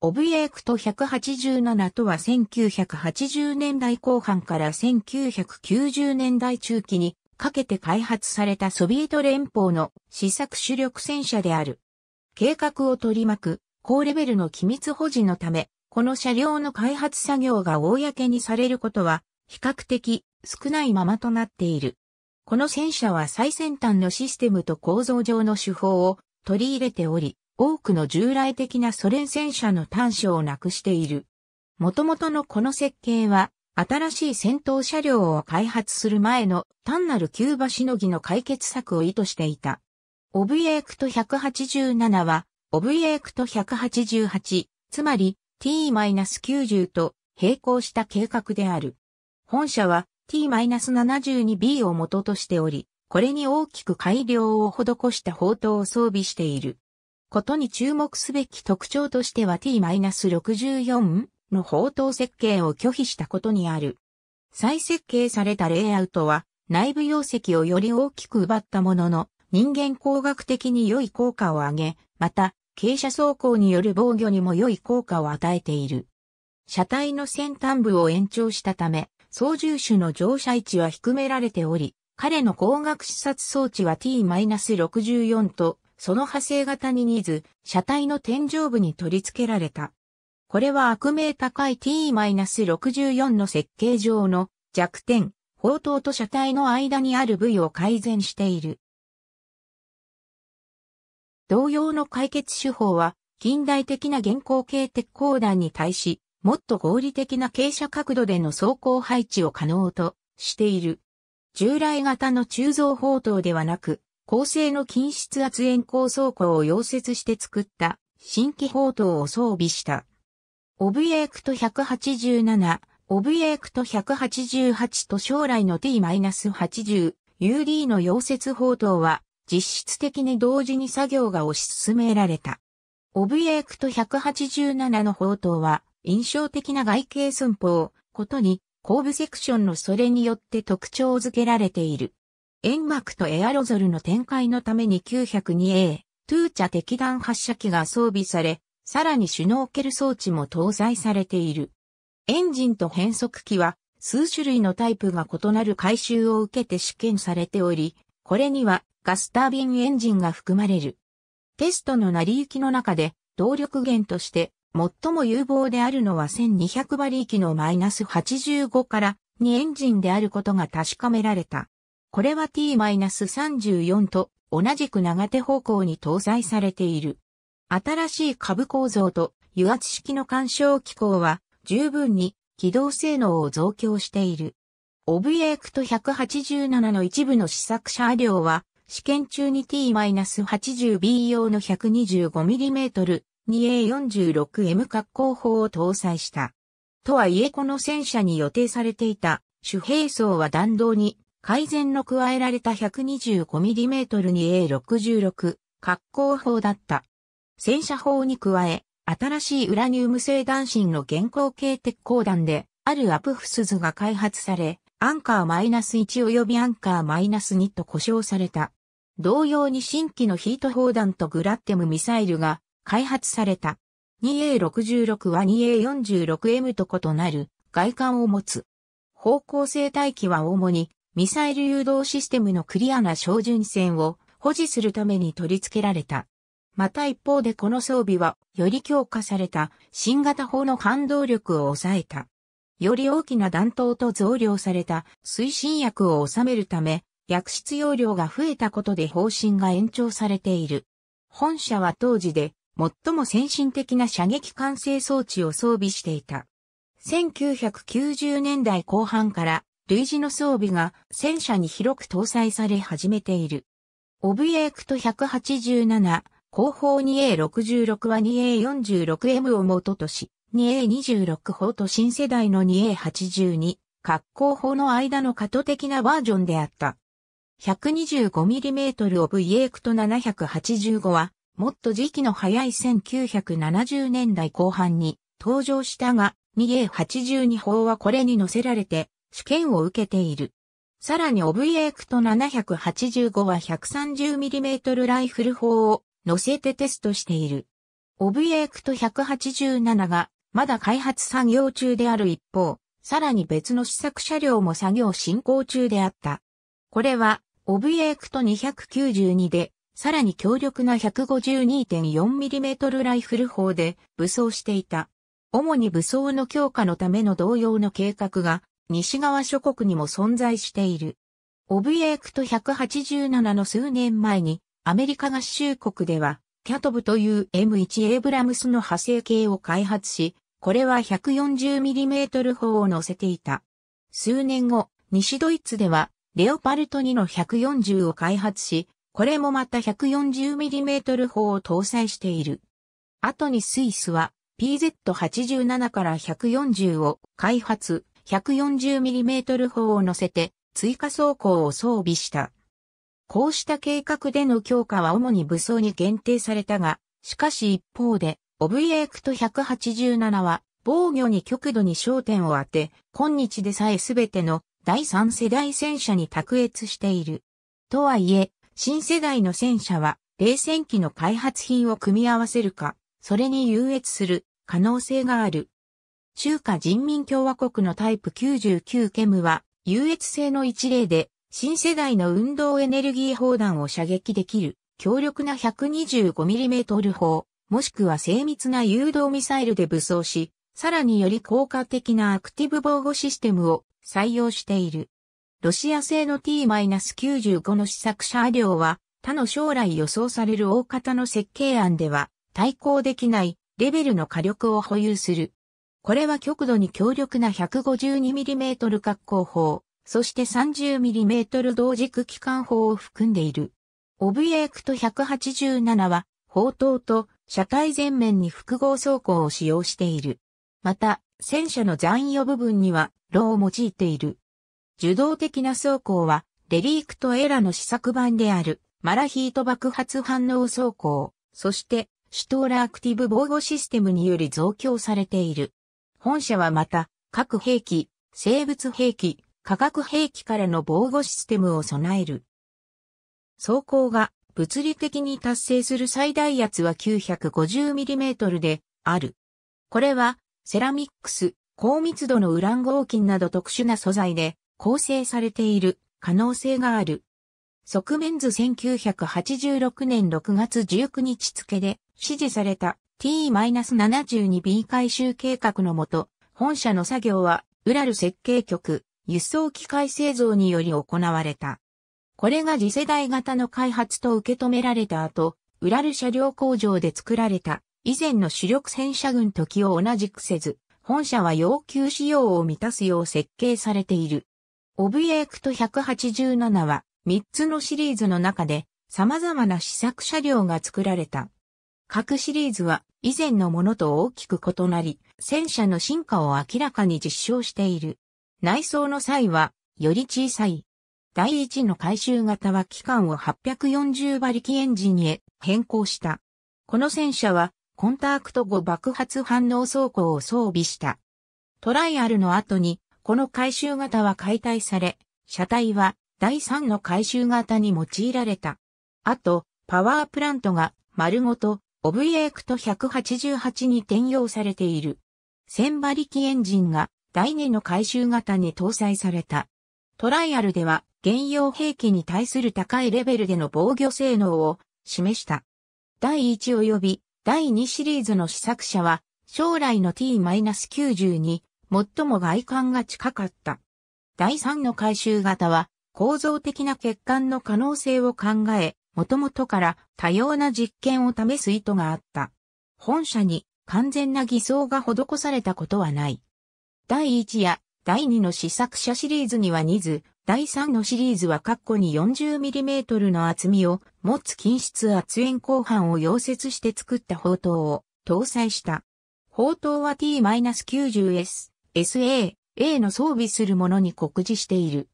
オブエークト187とは1980年代後半から1990年代中期にかけて開発されたソビエト連邦の試作主力戦車である。計画を取り巻く高レベルの機密保持のため、この車両の開発作業が公にされることは比較的少ないままとなっている。この戦車は最先端のシステムと構造上の手法を取り入れており、多くの従来的なソ連戦車の短所をなくしている。元々のこの設計は、新しい戦闘車両を開発する前の単なるキューバしのぎの解決策を意図していた。オブエークト187は、オブエークト188、つまり T-90 と並行した計画である。本社は T-72B を元としており、これに大きく改良を施した砲塔を装備している。ことに注目すべき特徴としては T-64 の砲塔設計を拒否したことにある。再設計されたレイアウトは内部容積をより大きく奪ったものの人間工学的に良い効果を上げ、また傾斜走行による防御にも良い効果を与えている。車体の先端部を延長したため、操縦手の乗車位置は低められており、彼の光学視察装置は T-64 とその派生型に似ず、車体の天井部に取り付けられた。これは悪名高い T-64 の設計上の弱点、砲塔と車体の間にある部位を改善している。同様の解決手法は、近代的な現行形鉄鋼弾に対し、もっと合理的な傾斜角度での走行配置を可能としている。従来型の鋳造砲塔ではなく、構成の均質圧延鋼装甲を溶接して作った新規砲塔を装備した。オブエクト187、オブエクト188と将来の T-80、UD の溶接砲塔は実質的に同時に作業が推し進められた。オブエクト187の砲塔は印象的な外形寸法、ことに後部セクションのそれによって特徴づけられている。煙幕とエアロゾルの展開のために 902A、トゥーチャ敵弾発射機が装備され、さらにシュノーケル装置も搭載されている。エンジンと変速機は数種類のタイプが異なる回収を受けて試験されており、これにはガスタービンエンジンが含まれる。テストの成り行きの中で動力源として最も有望であるのは1200馬力のマイナス85から2エンジンであることが確かめられた。これは T-34 と同じく長手方向に搭載されている。新しい株構造と油圧式の干渉機構は十分に機動性能を増強している。オブエクト187の一部の試作車両は試験中に T-80B 用の 125mm 2A46M 格好砲を搭載した。とはいえこの戦車に予定されていた主兵装は弾道に改善の加えられた 125mm に A66 格好砲だった。戦車砲に加え、新しいウラニウム製弾身の現行形鉄鋼弾で、あるアプフスズが開発され、アンカー -1 及びアンカー -2 と呼称された。同様に新規のヒート砲弾とグラッテムミサイルが開発された。2A66 は 2A46M と異なる外観を持つ。方向性帯機は主にミサイル誘導システムのクリアな照準線を保持するために取り付けられた。また一方でこの装備はより強化された新型砲の反動力を抑えた。より大きな弾頭と増量された推進薬を収めるため、薬室容量が増えたことで方針が延長されている。本社は当時で最も先進的な射撃管制装置を装備していた。1990年代後半から類似の装備が戦車に広く搭載され始めている。オブエクト187、後方 2A66 は 2A46M を元とし、2A26 砲と新世代の 2A82、格好砲の間の過渡的なバージョンであった。125mm オブイエクト785は、もっと時期の早い1970年代後半に登場したが、2A82 砲はこれに乗せられて、試験を受けている。さらにオブエークト785は 130mm ライフル砲を乗せてテストしている。オブエークト187がまだ開発作業中である一方、さらに別の試作車両も作業進行中であった。これは、オブエークト292で、さらに強力な 152.4mm ライフル砲で武装していた。主に武装の強化のための同様の計画が西側諸国にも存在している。オブエークト187の数年前に、アメリカ合衆国では、キャトブという M1 エイブラムスの派生形を開発し、これは 140mm 砲を乗せていた。数年後、西ドイツでは、レオパルト2の140を開発し、これもまた 140mm 砲を搭載している。後にスイスは PZ87 から140を開発、140mm 砲を乗せて追加装甲を装備した。こうした計画での強化は主に武装に限定されたが、しかし一方で、オブイエクト187は防御に極度に焦点を当て、今日でさえ全ての第三世代戦車に卓越している。とはいえ、新世代の戦車は、冷戦機の開発品を組み合わせるか、それに優越する可能性がある。中華人民共和国のタイプ99ケムは優越性の一例で新世代の運動エネルギー砲弾を射撃できる強力な 125mm 砲、もしくは精密な誘導ミサイルで武装し、さらにより効果的なアクティブ防護システムを採用している。ロシア製の T-95 の試作車両は他の将来予想される大方の設計案では対抗できないレベルの火力を保有する。これは極度に強力な 152mm 滑好砲、そして 30mm 同軸機関砲を含んでいる。オブエクト187は、砲塔と車体前面に複合装甲を使用している。また、戦車の残余部分には、炉を用いている。受動的な装甲は、レリークとエラの試作版である、マラヒート爆発反応装甲、そして、シュトーラアクティブ防護システムにより増強されている。本社はまた、核兵器、生物兵器、化学兵器からの防護システムを備える。装甲が物理的に達成する最大圧は 950mm である。これは、セラミックス、高密度のウラン合金など特殊な素材で構成されている可能性がある。側面図1986年6月19日付で指示された T-72B 回収計画のもと、本社の作業は、ウラル設計局、輸送機械製造により行われた。これが次世代型の開発と受け止められた後、ウラル車両工場で作られた、以前の主力戦車群時を同じくせず、本社は要求仕様を満たすよう設計されている。オブエークト187は、3つのシリーズの中で、様々な試作車両が作られた。各シリーズは、以前のものと大きく異なり、戦車の進化を明らかに実証している。内装の際は、より小さい。第1の回収型は機関を840馬力エンジンへ変更した。この戦車は、コンタクト後爆発反応走行を装備した。トライアルの後に、この回収型は解体され、車体は第3の回収型に用いられた。あと、パワープラントが丸ごとオブイエークト188に転用されている。1000馬力エンジンが第2の回収型に搭載された。トライアルでは原用兵器に対する高いレベルでの防御性能を示した。第1及び第2シリーズの試作車は将来の T-90 に最も外観が近かった。第3の回収型は構造的な欠陥の可能性を考え、もともとから多様な実験を試す意図があった。本社に完全な偽装が施されたことはない。第1や第2の試作車シリーズには2図、第3のシリーズは括弧に 40mm の厚みを持つ均質圧延鋼板を溶接して作った砲塔を搭載した。砲塔は T-90S、SA、A の装備するものに酷似している。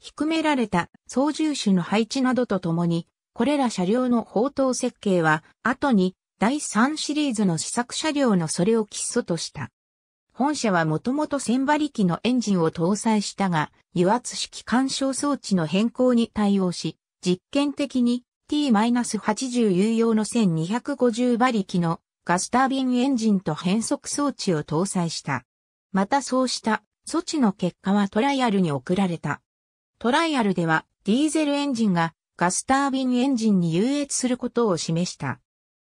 低められた操縦手の配置などとともにこれら車両の砲塔設計は、後に第3シリーズの試作車両のそれを基礎とした。本社はもともと1000馬力のエンジンを搭載したが、油圧式干渉装置の変更に対応し、実験的に t 8 0有用の1250馬力のガスタービンエンジンと変速装置を搭載した。またそうした措置の結果はトライアルに送られた。トライアルではディーゼルエンジンがガスタービンエンジンに優越することを示した。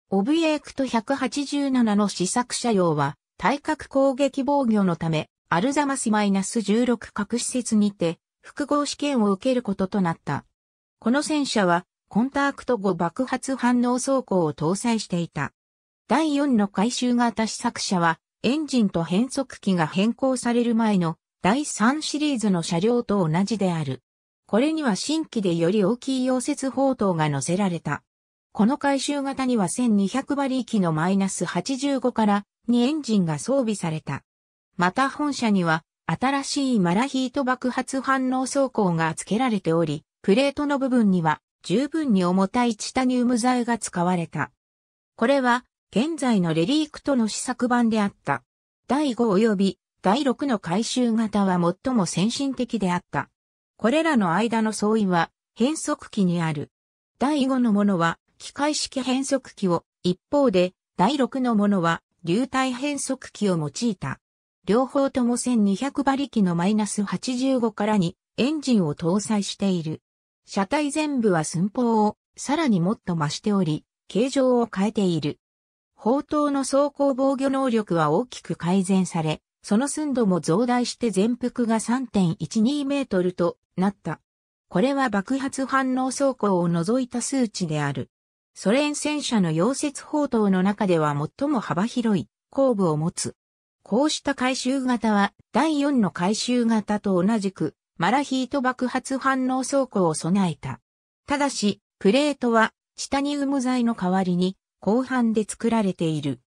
オブエークト187の試作車用は、対角攻撃防御のため、アルザマスマイナス -16 各施設にて、複合試験を受けることとなった。この戦車は、コンタクト後爆発反応走行を搭載していた。第4の回収型試作車は、エンジンと変速機が変更される前の第3シリーズの車両と同じである。これには新規でより大きい溶接砲塔が乗せられた。この回収型には1200馬力のマイナス85から2エンジンが装備された。また本社には新しいマラヒート爆発反応装甲が付けられており、プレートの部分には十分に重たいチタニウム材が使われた。これは現在のレリークとの試作版であった。第5及び第6の回収型は最も先進的であった。これらの間の相違は変速機にある。第5のものは機械式変速機を、一方で第6のものは流体変速機を用いた。両方とも1200馬力のマイナス85からにエンジンを搭載している。車体全部は寸法をさらにもっと増しており、形状を変えている。砲塔の走行防御能力は大きく改善され、その寸度も増大して全幅が3.12メートルとなった。これは爆発反応走行を除いた数値である。ソ連戦車の溶接砲塔の中では最も幅広い後部を持つ。こうした回収型は第4の回収型と同じくマラヒート爆発反応走行を備えた。ただし、プレートはチタニウム材の代わりに後半で作られている。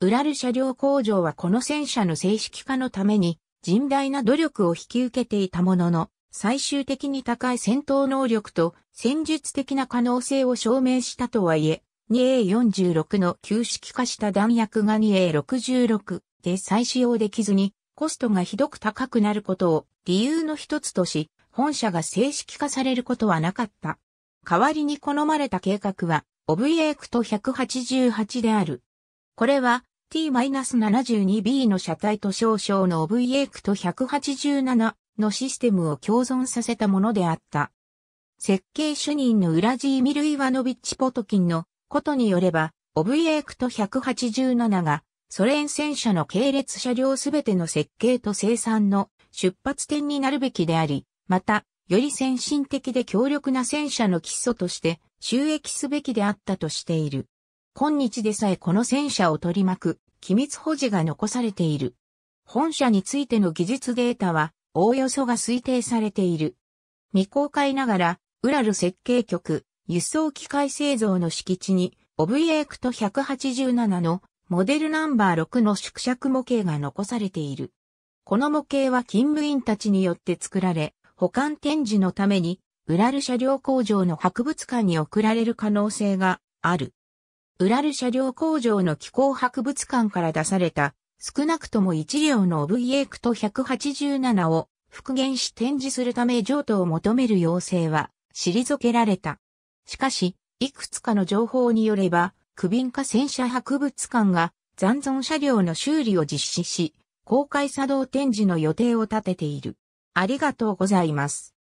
ウラル車両工場はこの戦車の正式化のために、甚大な努力を引き受けていたものの、最終的に高い戦闘能力と戦術的な可能性を証明したとはいえ、2A46 の旧式化した弾薬が 2A66 で再使用できずに、コストがひどく高くなることを理由の一つとし、本社が正式化されることはなかった。代わりに好まれた計画は、オブイエークト188である。これは、T-72B の車体と少々の OVA クと187のシステムを共存させたものであった。設計主任のウラジーミル・イワノビッチ・ポトキンのことによれば、OVA クと187がソ連戦車の系列車両すべての設計と生産の出発点になるべきであり、また、より先進的で強力な戦車の基礎として収益すべきであったとしている。今日でさえこの戦車を取り巻く機密保持が残されている。本社についての技術データは、おおよそが推定されている。未公開ながら、ウラル設計局、輸送機械製造の敷地に、オブイエクト187のモデルナンバー6の縮尺模型が残されている。この模型は勤務員たちによって作られ、保管展示のために、ウラル車両工場の博物館に送られる可能性がある。ウラル車両工場の気候博物館から出された、少なくとも1両のオブイエクト187を復元し展示するため譲渡を求める要請は退けられた。しかし、いくつかの情報によれば、区ン化戦車博物館が残存車両の修理を実施し、公開作動展示の予定を立てている。ありがとうございます。